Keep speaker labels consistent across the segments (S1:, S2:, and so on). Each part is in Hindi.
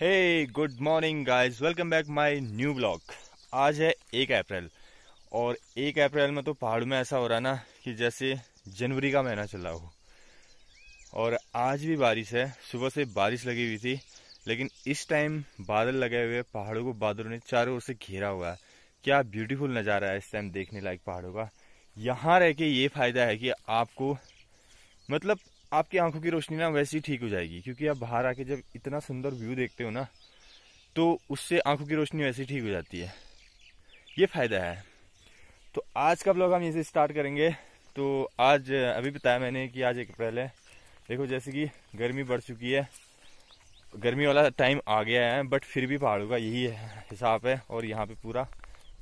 S1: hey good morning guys welcome back my new blog आज है एक अप्रैल और एक अप्रैल में तो पहाड़ों में ऐसा हो रहा ना कि जैसे जनवरी का महीना चल रहा हो और आज भी बारिश है सुबह से बारिश लगी हुई थी लेकिन इस टाइम बादल लगे हुए पहाड़ों को बादलों ने चारों ओर से घेरा हुआ है क्या ब्यूटीफुल नज़ारा है इस टाइम देखने लायक पहाड़ों का यहाँ रह के ये फ़ायदा है कि आपको मतलब आपकी आंखों की रोशनी ना वैसे ही ठीक हो जाएगी क्योंकि आप बाहर आके जब इतना सुंदर व्यू देखते हो ना तो उससे आंखों की रोशनी वैसे ही ठीक हो जाती है ये फ़ायदा है तो आज का ब्लॉग हम यहीं से स्टार्ट करेंगे तो आज अभी बताया मैंने कि आज एक अप्रैल है देखो जैसे कि गर्मी बढ़ चुकी है गर्मी वाला टाइम आ गया है बट फिर भी पहाड़ों का यही हिसाब है और यहाँ पे पूरा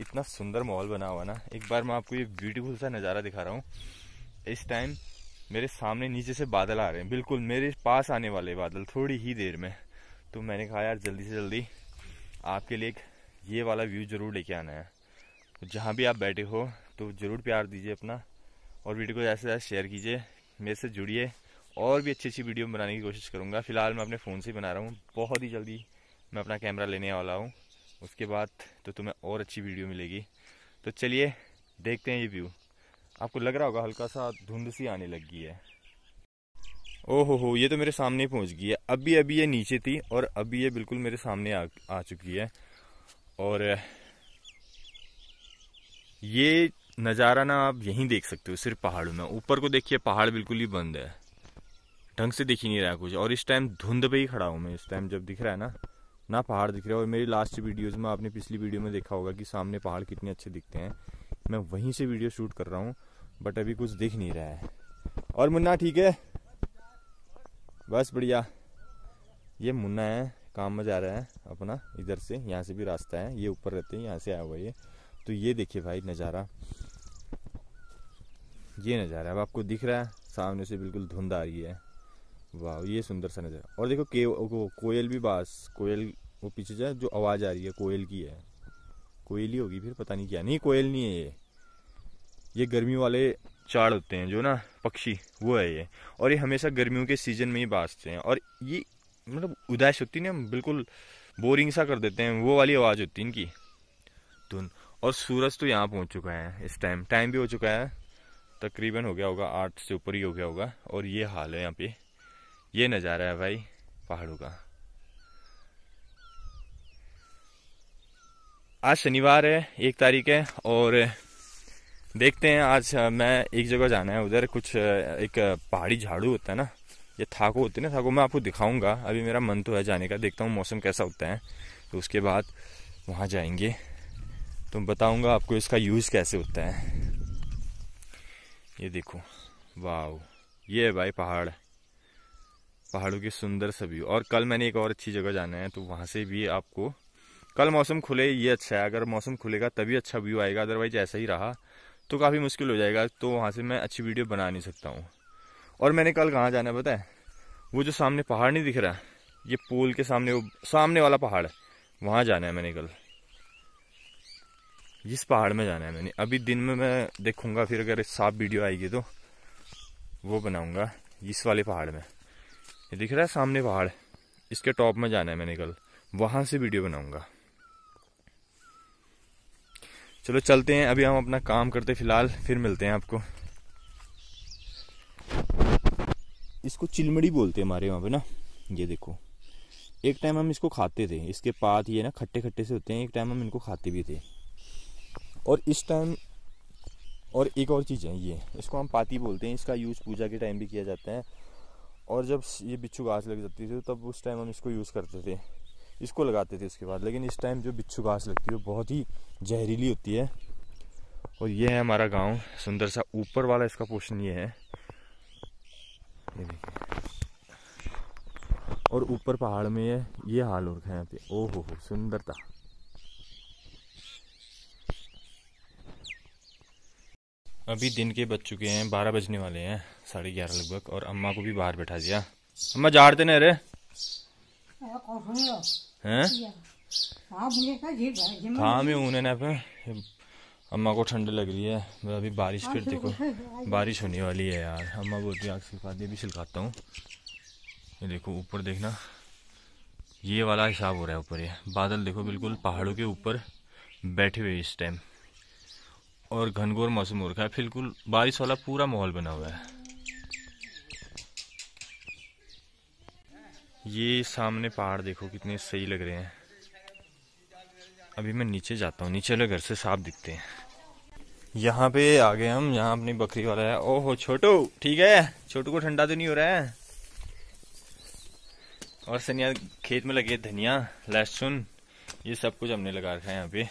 S1: इतना सुंदर माहौल बना हुआ ना एक बार मैं आपको ये ब्यूटीफुल सा नज़ारा दिखा रहा हूँ इस टाइम मेरे सामने नीचे से बादल आ रहे हैं बिल्कुल मेरे पास आने वाले बादल थोड़ी ही देर में तो मैंने कहा यार जल्दी से जल्दी आपके लिए ये वाला व्यू ज़रूर लेके आना है तो जहाँ भी आप बैठे हो तो ज़रूर प्यार दीजिए अपना और वीडियो को ज़्यादा से ज़्यादा शेयर कीजिए मेरे से जुड़िए और भी अच्छी अच्छी वीडियो बनाने की कोशिश करूँगा फिलहाल मैं अपने फ़ोन से बना रहा हूँ बहुत ही जल्दी मैं अपना कैमरा लेने वाला हूँ उसके बाद तो तुम्हें और अच्छी वीडियो मिलेगी तो चलिए देखते हैं ये व्यू आपको लग रहा होगा हल्का सा धुंध सी आने लग गई है ओहो हो ये तो मेरे सामने पहुंच गई है अभी अभी ये नीचे थी और अभी ये बिल्कुल मेरे सामने आ, आ चुकी है और ये नज़ारा ना आप यहीं देख सकते हो सिर्फ पहाड़ों में ऊपर को देखिए पहाड़ बिल्कुल ही बंद है ढंग से दिख ही नहीं रहा कुछ और इस टाइम धुंध पे ही खड़ा हूँ मैं इस टाइम जब दिख रहा है ना ना पहाड़ दिख रहा है और मेरी लास्ट वीडियोज़ में आपने पिछली वीडियो में देखा होगा कि सामने पहाड़ कितने अच्छे दिखते हैं मैं वहीं से वीडियो शूट कर रहा हूँ बट अभी कुछ दिख नहीं रहा है और मुन्ना ठीक है बस बढ़िया ये मुन्ना है काम में जा रहा है अपना इधर से यहाँ से भी रास्ता है ये ऊपर रहते हैं यहाँ से आया हुआ ये तो ये देखिए भाई नज़ारा ये नज़ारा अब आपको दिख रहा है सामने से बिल्कुल धुंध आ रही है वाह ये सुंदर सा नज़ारा और देखो के वो कोयल भी बास कोयल वो पीछे जाए जो आवाज़ आ रही है कोयल की है कोयल ही होगी फिर पता नहीं क्या नहीं कोयल नहीं है ये ये गर्मी वाले चाड़ होते हैं जो ना पक्षी वो है ये और ये हमेशा गर्मियों के सीजन में ही बाजते हैं और ये मतलब उदास होती ना बिल्कुल बोरिंग सा कर देते हैं वो वाली आवाज़ होती है इनकी धुन और सूरज तो यहाँ पहुँच चुका है इस टाइम टाइम भी हो चुका है तकरीबन हो गया होगा आठ से ऊपर ही हो गया होगा और ये हाल है यहाँ पे ये नज़ारा है भाई पहाड़ों का आज शनिवार है एक तारीख है और देखते हैं आज मैं एक जगह जाना है उधर कुछ एक पहाड़ी झाड़ू होता है ना ये थाको होती है ना थाको मैं आपको दिखाऊंगा अभी मेरा मन तो है जाने का देखता हूँ मौसम कैसा होता है तो उसके बाद वहाँ जाएंगे तो बताऊँगा आपको इसका यूज़ कैसे होता है ये देखो वाह ये है भाई पहाड़ पहाड़ों की सुंदर सभी और कल मैंने एक और अच्छी जगह जाना है तो वहाँ से भी आपको कल मौसम खुले ये अच्छा है अगर मौसम खुलेगा तभी अच्छा व्यू आएगा अदरवाइज ऐसा ही रहा तो काफ़ी मुश्किल हो जाएगा तो वहाँ से मैं अच्छी वीडियो बना नहीं सकता हूँ और मैंने कल कहाँ जाना पता है वो जो सामने पहाड़ नहीं दिख रहा ये पोल के सामने वो सामने वाला पहाड़ है वहाँ जाना है मैंने कल इस पहाड़ में जाना है मैंने अभी दिन में मैं देखूँगा फिर अगर साफ वीडियो आएगी तो वो बनाऊंगा इस वाले पहाड़ में ये दिख रहा है सामने पहाड़ इसके टॉप में जाना है मैंने कल वहाँ से वीडियो बनाऊँगा चलो चलते हैं अभी हम अपना काम करते फिलहाल फिर मिलते हैं आपको इसको चिलमड़ी बोलते हैं हमारे वहाँ पे ना ये देखो एक टाइम हम इसको खाते थे इसके पात ये ना खट्टे खट्टे से होते हैं एक टाइम हम इनको खाते भी थे और इस टाइम और एक और चीज़ है ये इसको हम पाती बोलते हैं इसका यूज़ पूजा के टाइम भी किया जाता है और जब ये बिच्छू घास लग जाती थी तो तब उस टाइम हम इसको यूज़ करते थे इसको लगाते थे उसके बाद लेकिन इस टाइम जो बिच्छू घास लगती है बहुत ही जहरीली होती है और ये है हमारा गांव सुंदर सा ऊपर वाला इसका पोर्शन ये है ये देखिए और ऊपर पहाड़ में ये ये हाल और यहाँ पे ओ हो हो सुंदरता अभी दिन के बज चुके हैं बारह बजने वाले हैं साढ़े ग्यारह लगभग और अम्मा को भी बाहर बैठा दिया अम्मा झाड़ते नहीं अरे हैं हाँ मैं ऊन ना अम्मा को ठंड लग रही है अभी बारिश हाँ, फिर देखो बारिश होने वाली है यार अम्मा बोल रही है आग सिखा दी भी सिलकाता हूँ ये देखो ऊपर देखना ये वाला हिसाब हो रहा है ऊपर ये बादल देखो बिल्कुल पहाड़ों के ऊपर बैठे हुए इस टाइम और घनघोर मौसम हो रखा है बिल्कुल बारिश वाला पूरा माहौल बना हुआ है ये सामने पहाड़ देखो कितने सही लग रहे हैं अभी मैं नीचे जाता हूँ नीचे वाले घर से साफ दिखते हैं यहाँ पे आ गए हम यहाँ अपनी बकरी वाला है ओहो छोटू ठीक है छोटू को ठंडा तो नहीं हो रहा है और सनिया खेत में लगे धनिया लहसुन ये सब कुछ हमने लगा रखा है यहाँ पे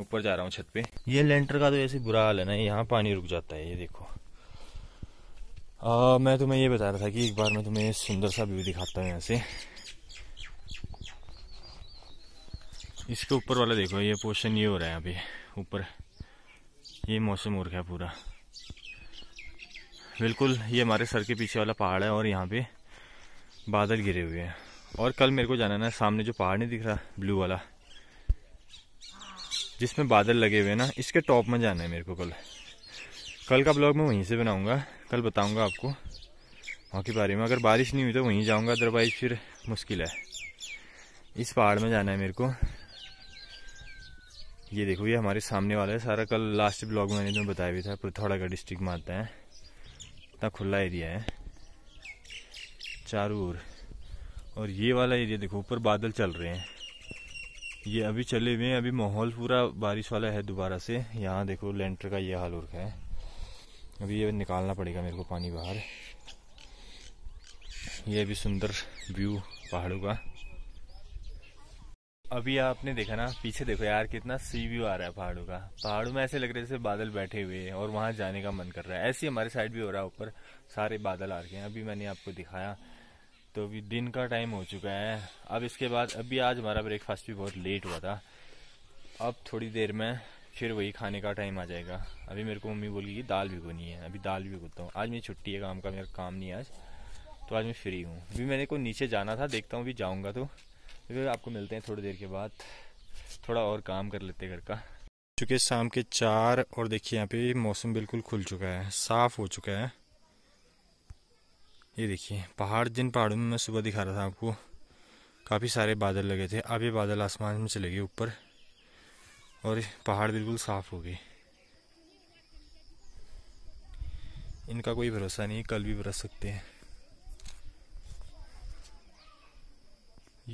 S1: ऊपर जा रहा हूँ छत पे ये लेंटर का तो ऐसे बुरा हाल है ना यहाँ पानी रुक जाता है ये देखो आ, मैं तुम्हें ये बता रहा था कि एक बार मैं तुम्हें सुंदर सा व्यू दिखाता हूँ यहाँ से इसके ऊपर वाला देखो ये पोर्शन ये हो रहा है अभी ऊपर ये मौसम और क्या पूरा बिल्कुल ये हमारे सर के पीछे वाला पहाड़ है और यहाँ पे बादल गिरे हुए हैं और कल मेरे को जाना ना सामने जो पहाड़ नहीं दिख रहा ब्लू वाला जिसमें बादल लगे हुए हैं ना इसके टॉप में जाना है मेरे को कल कल का ब्लॉग मैं वहीं से बनाऊंगा कल बताऊंगा आपको वहाँ के बारे में अगर बारिश नहीं हुई तो वहीं जाऊंगा अदरवाइज फिर मुश्किल है इस पहाड़ में जाना है मेरे को ये देखो ये हमारे सामने वाला है सारा कल लास्ट ब्लॉग मैंने तुम्हें बताया भी था पिथौरागढ़ डिस्ट्रिक्ट में आता है इतना खुला एरिया है चारू ओर और ये वाला एरिया देखो ऊपर बादल चल रहे हैं ये अभी चले हुए हैं अभी माहौल पूरा बारिश वाला है दोबारा से यहाँ देखो लेंटर का ये हाल हो रखा है अभी ये निकालना पड़ेगा मेरे को पानी बाहर ये भी सुंदर व्यू पहाड़ों का अभी आपने देखा ना पीछे देखो यार कितना सी व्यू आ रहा है पहाड़ों का पहाड़ों में ऐसे लग रहे जैसे बादल बैठे हुए हैं और वहां जाने का मन कर रहा है ऐसे ही हमारे साइड भी हो रहा है ऊपर सारे बादल आ रहे हैं अभी मैंने आपको दिखाया तो अभी दिन का टाइम हो चुका है अब इसके बाद अभी आज हमारा ब्रेकफास्ट भी बहुत लेट हुआ था अब थोड़ी देर में फिर वही खाने का टाइम आ जाएगा अभी मेरे को मम्मी बोली कि दाल भिगोनी है अभी दाल भिगोता हूँ आज मेरी छुट्टी है काम का मेरा काम नहीं है आज तो आज मैं फ्री हूँ अभी मैंने को नीचे जाना था देखता हूँ अभी जाऊँगा तो फिर आपको मिलते हैं थोड़ी देर के बाद थोड़ा और काम कर लेते घर का चूँकि शाम के चार और देखिए यहाँ पे मौसम बिल्कुल खुल चुका है साफ़ हो चुका है ये देखिए पहाड़ जिन पहाड़ों में मैं सुबह दिखा रहा था आपको काफ़ी सारे बादल लगे थे अभी बादल आसमान में चले गए ऊपर और पहाड़ बिल्कुल साफ़ हो गए इनका कोई भरोसा नहीं कल भी बरस सकते हैं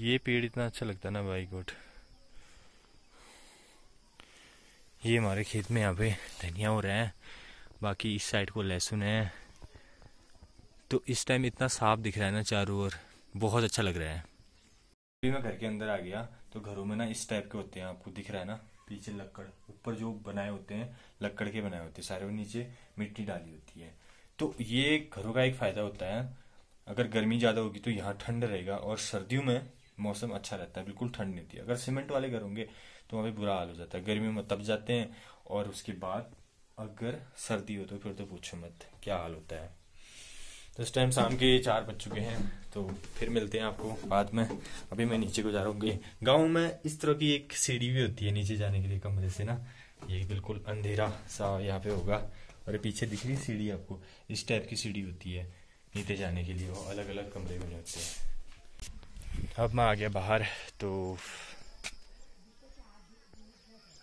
S1: ये पेड़ इतना अच्छा लगता है ना भाई गोट ये हमारे खेत में यहाँ पे धनिया हो रहा है बाकी इस साइड को लहसुन है तो इस टाइम इतना साफ दिख रहा है ना चारों ओर बहुत अच्छा लग रहा है अभी मैं घर के अंदर आ गया तो घरों में ना इस टाइप के होते हैं आपको दिख रहा है ना पीछे लकड़ ऊपर जो बनाए होते हैं लकड़ के बनाए होते हैं सारे नीचे मिट्टी डाली होती है तो ये घरों का एक फ़ायदा होता है अगर गर्मी ज़्यादा होगी तो यहाँ ठंड रहेगा और सर्दियों में मौसम अच्छा रहता है बिल्कुल ठंड नहीं होती अगर सीमेंट वाले घर होंगे तो वहाँ पर बुरा हाल हो जाता है गर्मी में तप जाते हैं और उसके बाद अगर सर्दी हो तो फिर तो पूछो मत क्या हाल होता है तो इस टाइम शाम के चार बज चुके हैं तो फिर मिलते हैं आपको बाद में अभी मैं नीचे को जा रहा हूँ गाँव में इस तरह की एक सीढ़ी भी होती है नीचे जाने के लिए कमरे से ना ये बिल्कुल अंधेरा सा यहाँ पे होगा और पीछे दिख रही सीढ़ी आपको इस टाइप की सीढ़ी होती है नीचे जाने के लिए वो अलग अलग कमरे में होते हैं अब मैं आ गया बाहर तो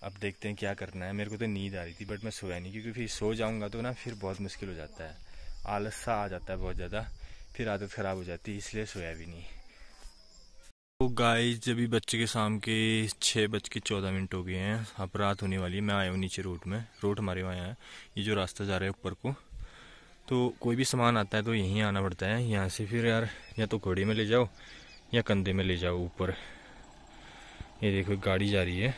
S1: अब देखते हैं क्या करना है मेरे को तो नींद आ रही थी बट मैं सोया नहीं क्योंकि फिर सो जाऊंगा तो ना फिर बहुत मुश्किल हो जाता है आलस आ जाता है बहुत ज़्यादा फिर आदत ख़राब हो जाती है इसलिए सोया भी नहीं तो गाइस जब भी बच्चे के शाम के छः बज के चौदह मिनट हो गए हैं अब रात होने वाली है मैं आया हूँ नीचे रोड में रोड हमारे वहाँ है ये जो रास्ता जा रहा है ऊपर को तो कोई भी सामान आता है तो यहीं आना पड़ता है यहाँ से फिर यार या तो घोड़े में ले जाओ या कंधे में ले जाओ ऊपर ये देखो गाड़ी जा रही है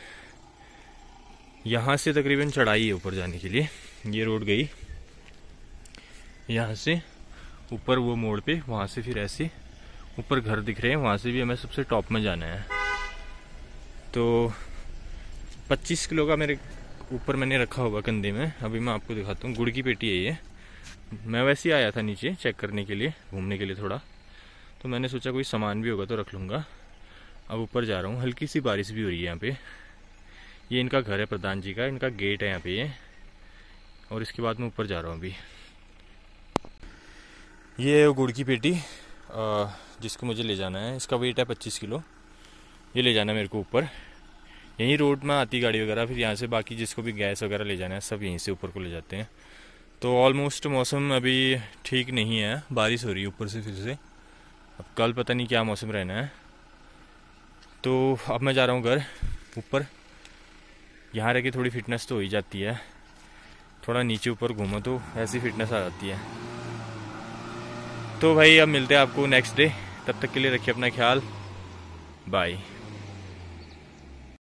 S1: यहाँ से तकरीबन चढ़ाई है ऊपर जाने के लिए ये रोड गई यहाँ से ऊपर वो मोड़ पे वहाँ से फिर ऐसे ऊपर घर दिख रहे हैं वहाँ से भी हमें सबसे टॉप में जाना है तो 25 किलो का मेरे ऊपर मैंने रखा होगा कंधे में अभी मैं आपको दिखाता हूँ गुड़ की पेटी है ये मैं वैसे ही आया था नीचे चेक करने के लिए घूमने के लिए थोड़ा तो मैंने सोचा कोई सामान भी होगा तो रख लूँगा अब ऊपर जा रहा हूँ हल्की सी बारिश भी हो रही है यहाँ पर ये इनका घर है प्रधान जी का इनका गेट है यहाँ पे ये और इसके बाद मैं ऊपर जा रहा हूँ अभी ये गुड़ की पेटी जिसको मुझे ले जाना है इसका वेट है पच्चीस किलो ये ले जाना है मेरे को ऊपर यहीं रोड में आती गाड़ी वगैरह फिर यहाँ से बाकी जिसको भी गैस वगैरह ले जाना है सब यहीं से ऊपर को ले जाते हैं तो ऑलमोस्ट मौसम अभी ठीक नहीं है बारिश हो रही है ऊपर से फिर से अब कल पता नहीं क्या मौसम रहना है तो अब मैं जा रहा हूँ घर ऊपर यहाँ रह के थोड़ी फिटनेस तो हो ही जाती है थोड़ा नीचे ऊपर घूमो तो ऐसी फिटनेस आ जाती है तो भाई अब मिलते हैं आपको नेक्स्ट डे तब तक के लिए रखिए अपना ख्याल बाय